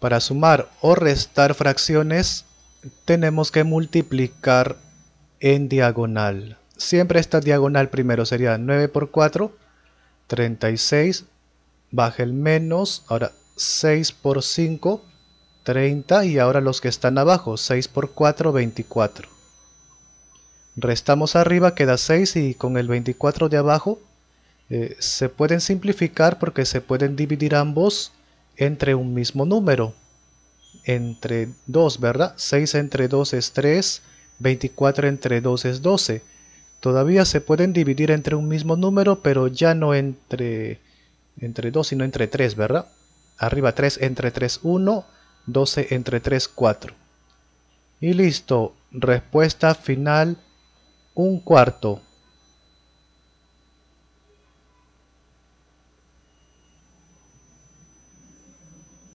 Para sumar o restar fracciones tenemos que multiplicar en diagonal. Siempre esta diagonal primero sería 9 por 4, 36, baja el menos, ahora 6 por 5, 30 y ahora los que están abajo, 6 por 4, 24. Restamos arriba, queda 6 y con el 24 de abajo eh, se pueden simplificar porque se pueden dividir ambos entre un mismo número. Entre 2, ¿verdad? 6 entre 2 es 3, 24 entre 2 es 12. Todavía se pueden dividir entre un mismo número, pero ya no entre, entre 2, sino entre 3, ¿verdad? Arriba 3 entre 3, 1, 12 entre 3, 4. Y listo, respuesta final, un cuarto.